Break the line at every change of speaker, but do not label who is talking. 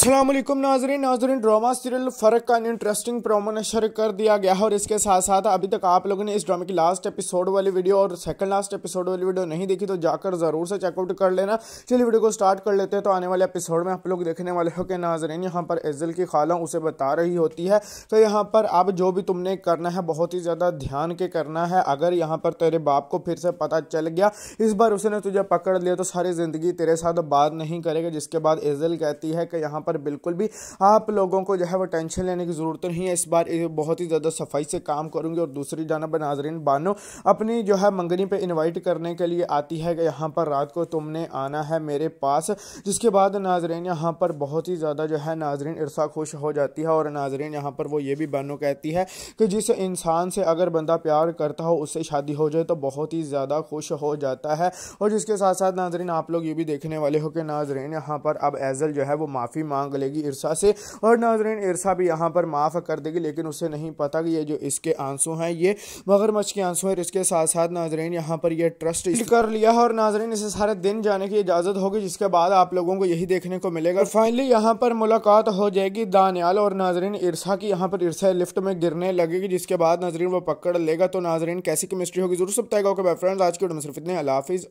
असलम नाजरीन नाजरीन drama serial फ़र्क का इंटरेस्टिंग प्रोमो नशर कर दिया गया है और इसके साथ साथ अभी तक आप लोगों ने इस ड्रामे की लास्ट एपिसोड वाली वीडियो और सेकंड लास्ट एपिसोड वाली वीडियो नहीं देखी तो जाकर ज़रूर से चेकआउट कर लेना चलिए वीडियो को स्टार्ट कर लेते हैं तो आने वाले एपिसोड में आप लोग देखने वाले हो कि नाजरीन यहाँ पर एजल की खाला उसे बता रही होती है तो यहाँ पर अब जो भी तुमने करना है बहुत ही ज़्यादा ध्यान के करना है अगर यहाँ पर तेरे बाप को फिर से पता चल गया इस बार उसने तुझे पकड़ लिया तो सारी ज़िंदगी तेरे साथ बात नहीं करेगा जिसके बाद एजल कहती है कि यहाँ पर पर बिल्कुल भी आप लोगों को जो है वो टेंशन लेने की ज़रूरत नहीं है इस बार बहुत ही ज़्यादा सफाई से काम करूँगी और दूसरी जानब नाजरीन बानो अपनी जो है मंगनी पर इन्वाइट करने के लिए आती है कि यहाँ पर रात को तुमने आना है मेरे पास जिसके बाद नाजरीन यहाँ पर बहुत ही ज़्यादा जो है नाजरीन इरसा खुश हो जाती है और नाजरीन यहाँ पर वो ये भी बानो कहती है कि जिस इंसान से अगर बंदा प्यार करता हो उससे शादी हो जाए तो बहुत ही ज़्यादा खुश हो जाता है और जिसके साथ साथ नाजरीन आप लोग ये भी देखने वाले हो कि नाजरीन यहाँ पर अब एजल जो है वो माफ़ी मांग मांग लेगी इरसा से और नाजरीन इरसा भी यहाँ पर माफ़ कर देगी लेकिन उसे नहीं पता कि ये जो इसके आंसू हैं ये मगरमच्छ के आंसू हैं इसके साथ साथ नाजरीन यहाँ पर यह ट्रस्ट कर लिया है और नाजरीन इसे सारे दिन जाने की इजाज़त होगी जिसके बाद आप लोगों को यही देखने को मिलेगा फाइनली यहाँ पर मुलाकात हो जाएगी दानियाल और नाजरीन इरसा की यहाँ पर इरसा लिफ्ट में गिरने लगेगी जिसके बाद नाजरीन वो पकड़ लेगा तो नाजरीन कैसी केमिस्ट्री होगी जरूर सब तय होगा फ्रेंड्स आज के वीडियो में सिर्फ इतने अलाफिज़